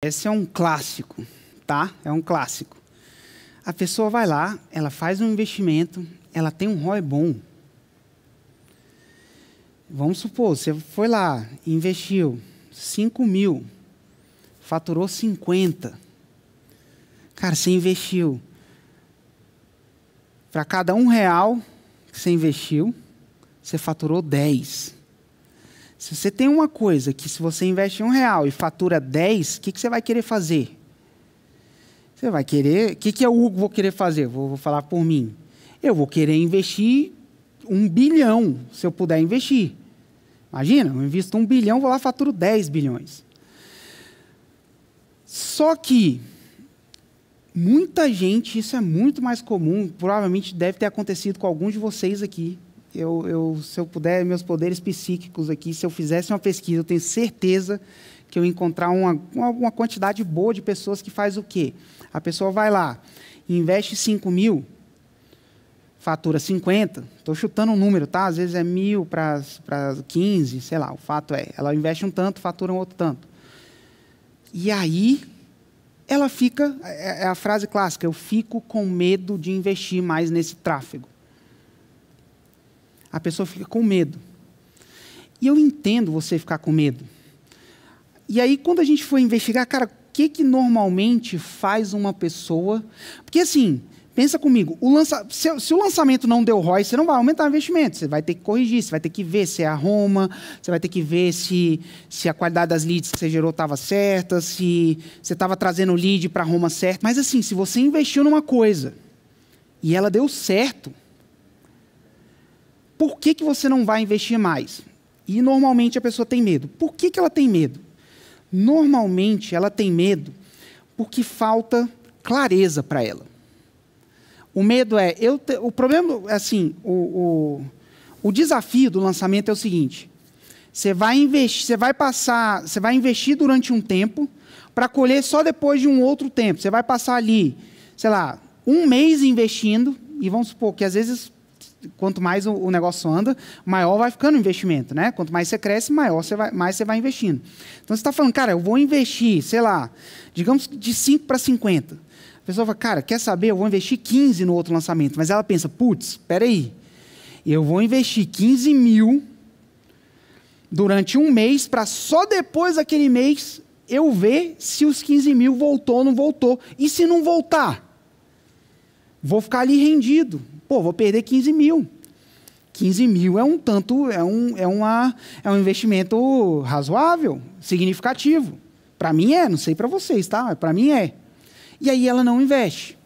Esse é um clássico, tá? É um clássico. A pessoa vai lá, ela faz um investimento, ela tem um ROI bom. Vamos supor, você foi lá, investiu 5 mil, faturou 50. Cara, você investiu. Para cada um real que você investiu, você faturou 10. Se você tem uma coisa que se você investe um real e fatura 10, o que, que você vai querer fazer? Você vai querer. O que, que eu vou querer fazer? Vou, vou falar por mim. Eu vou querer investir um bilhão, se eu puder investir. Imagina, eu invisto um bilhão, vou lá faturo 10 bilhões. Só que muita gente, isso é muito mais comum, provavelmente deve ter acontecido com alguns de vocês aqui eu, eu, se eu puder, meus poderes psíquicos aqui, se eu fizesse uma pesquisa, eu tenho certeza que eu encontrar uma, uma, uma quantidade boa de pessoas que faz o quê? A pessoa vai lá, investe 5 mil, fatura 50, estou chutando um número, tá? Às vezes é mil para 15, sei lá, o fato é, ela investe um tanto, fatura um outro tanto. E aí, ela fica, é, é a frase clássica, eu fico com medo de investir mais nesse tráfego a pessoa fica com medo. E eu entendo você ficar com medo. E aí, quando a gente foi investigar, cara, o que, que normalmente faz uma pessoa. Porque assim, pensa comigo, o lança... se, se, o lançamento não deu ROI, você não vai aumentar o investimento, você vai ter que corrigir, você vai ter que ver se é a Roma, você vai ter que ver se, se a qualidade das leads que você gerou estava certa, se você estava trazendo o lead para a Roma certo. Mas assim, se você investiu numa coisa e ela deu certo, por que, que você não vai investir mais? E normalmente a pessoa tem medo. Por que, que ela tem medo? Normalmente ela tem medo porque falta clareza para ela. O medo é. Eu te, o problema, assim, o, o, o desafio do lançamento é o seguinte: você vai investir, você vai passar, você vai investir durante um tempo para colher só depois de um outro tempo. Você vai passar ali, sei lá, um mês investindo, e vamos supor que às vezes quanto mais o, negócio anda, maior vai ficando o investimento, né? Quanto mais você cresce, maior você vai, mais você vai investindo. Então você está falando, cara, eu vou investir, sei lá, digamos de 5 para 50. A pessoa fala, cara, quer saber? Eu vou investir 15 no outro lançamento. Mas ela pensa, putz, espera aí, eu vou investir 15 mil durante um mês para só depois daquele mês eu ver se os 15 mil voltou ou não voltou. E se não voltar? vou ficar ali rendido. Pô, vou perder 15 mil. 15 mil é um tanto, é um, é uma, é um investimento razoável, significativo. Para mim é, não sei para vocês, tá? Para mim é. E aí ela não investe.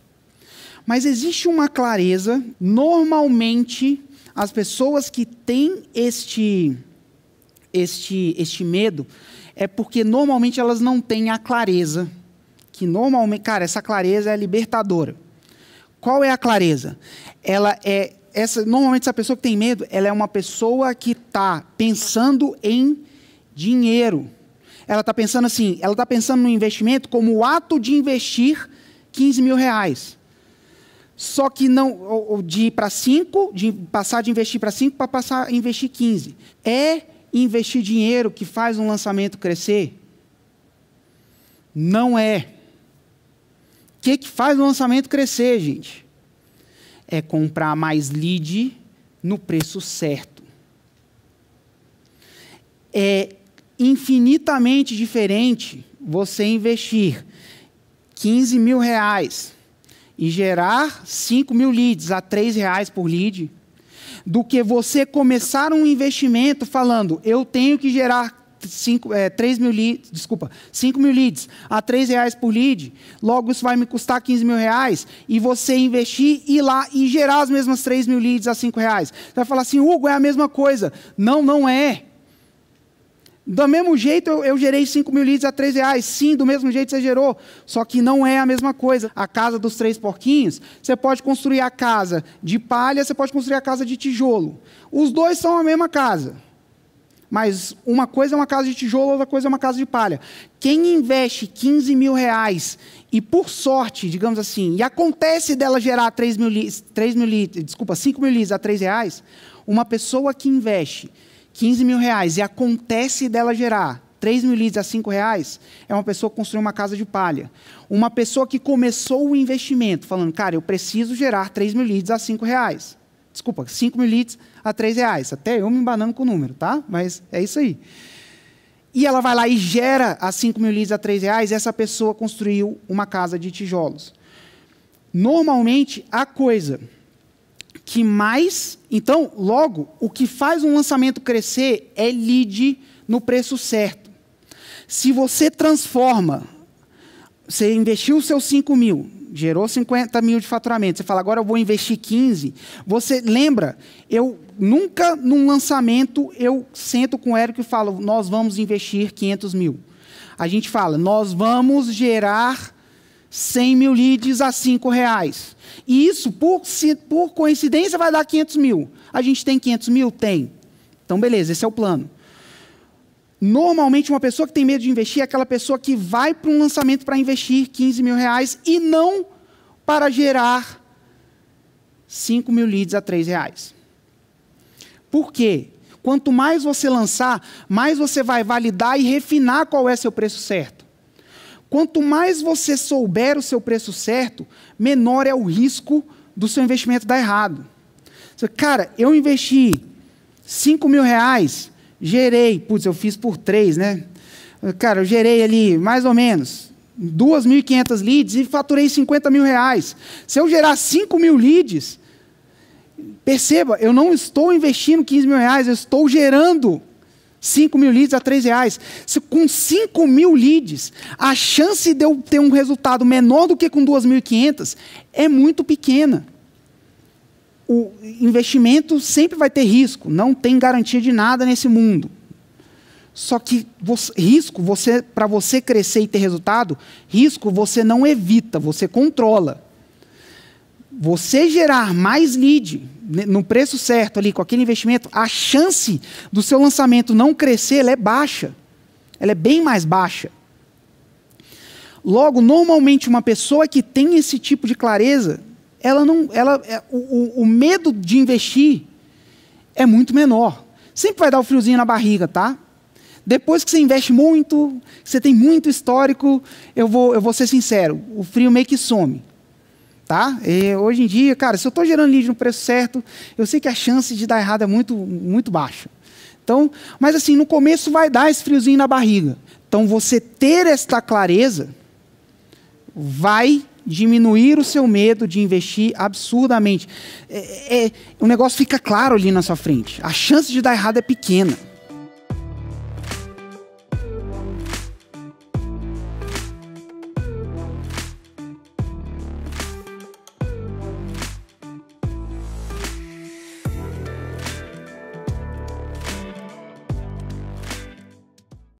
Mas existe uma clareza, normalmente as pessoas que têm este este este medo é porque normalmente elas não têm a clareza que normalmente, cara, essa clareza é libertadora. Qual é a clareza? Ela é essa, normalmente essa pessoa que tem medo, ela é uma pessoa que está pensando em dinheiro. Ela está pensando assim, ela está pensando no investimento como o ato de investir 15 mil reais. Só que não, ou, ou de ir para 5, de passar de investir para 5 para passar a investir 15. É investir dinheiro que faz um lançamento crescer? Não é que, que faz o lançamento crescer, gente? É comprar mais lead no preço certo. É infinitamente diferente você investir 15 mil reais e gerar 5 mil leads a 3 reais por lead, do que você começar um investimento falando, eu tenho que gerar 5, é, 3 mil leads, desculpa, 5 mil leads a 3 reais por lead, logo isso vai me custar 15 mil reais, e você investir, ir lá e gerar as mesmas 3 mil leads a 5 reais. Você vai falar assim, Hugo, é a mesma coisa. Não, não é. Do mesmo jeito eu, eu, gerei 5 mil leads a 3 reais. Sim, do mesmo jeito você gerou. Só que não é a mesma coisa. A casa dos três porquinhos, você pode construir a casa de palha, você pode construir a casa de tijolo. Os dois são a mesma casa. Mas uma coisa é uma casa de tijolo, outra coisa é uma casa de palha. Quem investe 15 mil reais e, por sorte, digamos assim, e acontece dela gerar 3 mil, 3 mil desculpa, 5 mil leads a 3 reais, uma pessoa que investe 15 mil reais e acontece dela gerar 3 mil leads a 5 reais, é uma pessoa que construiu uma casa de palha. Uma pessoa que começou o investimento falando, cara, eu preciso gerar 3 mil leads a 5 reais. Desculpa, 5 mil leads a 3 reais. Até eu me embanando com o número, tá? Mas é isso aí. E ela vai lá e gera as 5 mil leads a 3 reais, e essa pessoa construiu uma casa de tijolos. Normalmente, a coisa que mais. Então, logo, o que faz um lançamento crescer é lead no preço certo. Se você transforma, você investiu os seus 5 mil, gerou 50 mil de faturamento. Você fala, agora eu vou investir 15. Você lembra, eu nunca num lançamento eu sento com o Érico e falo, nós vamos investir 500 mil. A gente fala, nós vamos gerar 100 mil leads a 5 reais. E isso, por, por coincidência, vai dar 500 mil. A gente tem 500 mil? Tem. Então, beleza, esse é o plano. Normalmente, uma pessoa que tem medo de investir é aquela pessoa que vai para um lançamento para investir 15 mil reais e não para gerar 5 mil leads a 3 reais. Por quê? Quanto mais você lançar, mais você vai validar e refinar qual é seu preço certo. Quanto mais você souber o seu preço certo, menor é o risco do seu investimento dar errado. Cara, eu investi 5 mil reais, gerei, putz, eu fiz por três, né? Cara, eu gerei ali mais ou menos 2.500 leads e faturei 50 mil reais. Se eu gerar 5 mil leads, perceba, eu não estou investindo 15 mil reais, eu estou gerando 5 mil leads a 3 reais. Se com 5 mil leads, a chance de eu ter um resultado menor do que com 2.500 é muito pequena o investimento sempre vai ter risco, não tem garantia de nada nesse mundo. Só que você, risco, você para você crescer e ter resultado, risco você não evita, você controla. Você gerar mais lead né, no preço certo ali com aquele investimento, a chance do seu lançamento não crescer é baixa. Ela é bem mais baixa. Logo, normalmente uma pessoa que tem esse tipo de clareza ela não, ela, é, o, o medo de investir é muito menor. Sempre vai dar o um friozinho na barriga, tá? Depois que você investe muito, você tem muito histórico, eu vou, eu vou ser sincero, o frio meio que some. Tá? E hoje em dia, cara, se eu estou gerando lead no preço certo, eu sei que a chance de dar errado é muito, muito baixa. Então, mas assim, no começo vai dar esse friozinho na barriga. Então, você ter esta clareza vai diminuir o seu medo de investir absurdamente. É, é, é, o negócio fica claro ali na sua frente. A chance de dar errado é pequena.